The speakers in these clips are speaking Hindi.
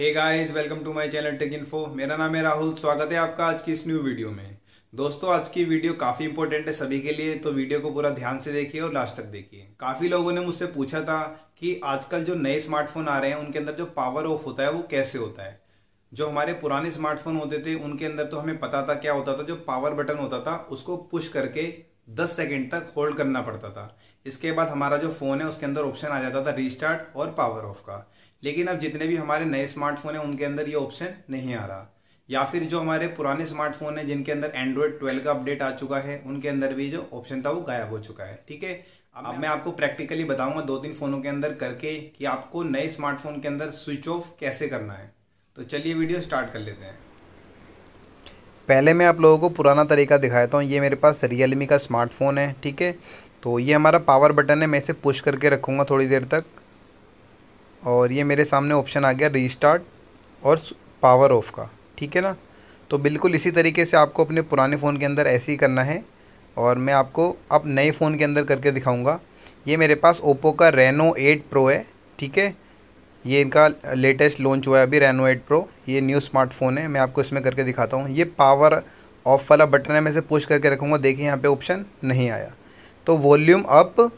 hey guys welcome to my channel tech info मेरा नाम है राहुल स्वागत है आपका आज की इस न्यू वीडियो में दोस्तों आज की वीडियो काफी इंपॉर्टेंट है सभी के लिए तो वीडियो को पूरा ध्यान से देखिए और लास्ट तक देखिए काफी लोगों ने मुझसे पूछा था कि आजकल जो नए स्मार्टफोन आ रहे हैं उनके अंदर जो पावर ऑफ होता है वो कैसे होता है जो हमारे पुराने स्मार्टफोन होते थे उनके अंदर तो हमें पता था क्या होता था जो पावर बटन होता था उसको पुश करके दस सेकेंड तक होल्ड करना पड़ता था इसके बाद हमारा जो फ़ोन है उसके अंदर ऑप्शन आ जाता था रिस्टार्ट और पावर ऑफ का लेकिन अब जितने भी हमारे नए स्मार्टफोन हैं उनके अंदर ये ऑप्शन नहीं आ रहा या फिर जो हमारे पुराने स्मार्टफोन है जिनके अंदर एंड्रॉयड ट्वेल्व का अपडेट आ चुका है उनके अंदर भी जो ऑप्शन था वो गायब हो चुका है ठीक है अब मैं, मैं आपको प्रैक्टिकली बताऊंगा दो तीन फोनों के अंदर करके कि आपको नए स्मार्टफोन के अंदर स्विच ऑफ कैसे करना है तो चलिए वीडियो स्टार्ट कर लेते हैं पहले मैं आप लोगों को पुराना तरीका दिखाता हूँ ये मेरे पास रियलमी का स्मार्टफ़ोन है ठीक है तो ये हमारा पावर बटन है मैं इसे पुश करके रखूँगा थोड़ी देर तक और ये मेरे सामने ऑप्शन आ गया रीस्टार्ट और पावर ऑफ का ठीक है ना तो बिल्कुल इसी तरीके से आपको अपने पुराने फ़ोन के अंदर ऐसे ही करना है और मैं आपको अब नए फ़ोन के अंदर करके दिखाऊंगा ये मेरे पास ओप्पो का रेनो एट प्रो है ठीक है ये इनका लेटेस्ट लॉन्च हुआ है अभी रेनो एट प्रो ये न्यू स्मार्टफोन है मैं आपको इसमें करके दिखाता हूँ ये पावर ऑफ वाला बटन है मैं इसे पुश करके रखूँगा देखिए यहाँ पे ऑप्शन नहीं आया तो वॉल्यूम अप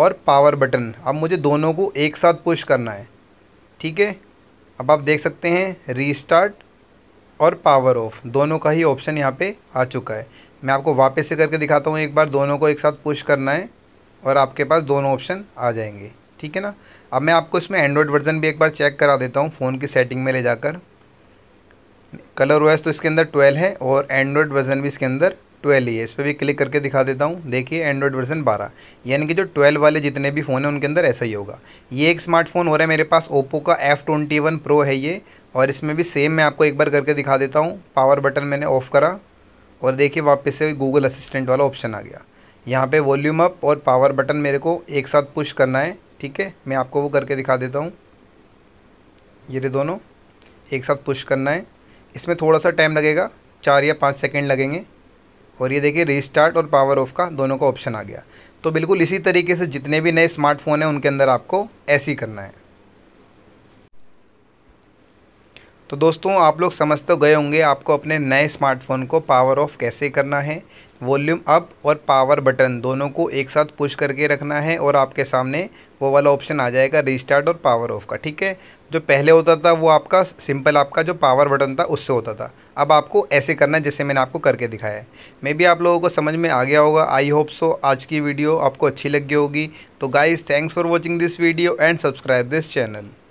और पावर बटन अब मुझे दोनों को एक साथ पुश करना है ठीक है अब आप देख सकते हैं रीस्टार्ट और पावर ऑफ दोनों का ही ऑप्शन यहाँ पे आ चुका है मैं आपको वापस से करके दिखाता हूँ एक बार दोनों को एक साथ पुश करना है और आपके पास दोनों ऑप्शन आ जाएंगे ठीक है ना अब मैं आपको इसमें एंड्रॉयड वर्जन भी एक बार चेक करा देता हूँ फ़ोन की सेटिंग में ले जाकर कलर वाइज तो इसके अंदर ट्वेल्व है और एंड्रॉयड वर्जन भी इसके अंदर ट्वेल्व ही है इस पर भी क्लिक करके दिखा देता हूँ देखिए एंड्रॉयड वर्जन बारह यानी कि जो ट्वेल्व वाले जितने भी फ़ोन हैं उनके अंदर ऐसा ही होगा ये एक स्मार्टफोन हो रहा है मेरे पास ओप्पो का एफ़ ट्वेंटी वन प्रो है ये और इसमें भी सेम मैं आपको एक बार करके दिखा देता हूँ पावर बटन मैंने ऑफ़ करा और देखिए वापस से गूगल असिस्टेंट वाला ऑप्शन आ गया यहाँ पे वॉल्यूम अप और पावर बटन मेरे को एक साथ पुश करना है ठीक है मैं आपको वो करके दिखा देता हूँ ये रे दोनों एक साथ पुश करना है इसमें थोड़ा सा टाइम लगेगा चार या पाँच सेकेंड लगेंगे और ये देखिए रीस्टार्ट और पावर ऑफ का दोनों का ऑप्शन आ गया तो बिल्कुल इसी तरीके से जितने भी नए स्मार्टफोन हैं उनके अंदर आपको ऐसे ही करना है तो दोस्तों आप लोग समझ तो गए होंगे आपको अपने नए स्मार्टफ़ोन को पावर ऑफ़ कैसे करना है वॉल्यूम अप और पावर बटन दोनों को एक साथ पुश करके रखना है और आपके सामने वो वाला ऑप्शन आ जाएगा रिस्टार्ट और पावर ऑफ़ का ठीक है जो पहले होता था वो आपका सिंपल आपका जो पावर बटन था उससे होता था अब आपको ऐसे करना है जैसे मैंने आपको करके दिखाया है मे भी आप लोगों को समझ में आ गया होगा आई होप सो आज की वीडियो आपको अच्छी लगी होगी तो guys thanks for watching this video and subscribe this channel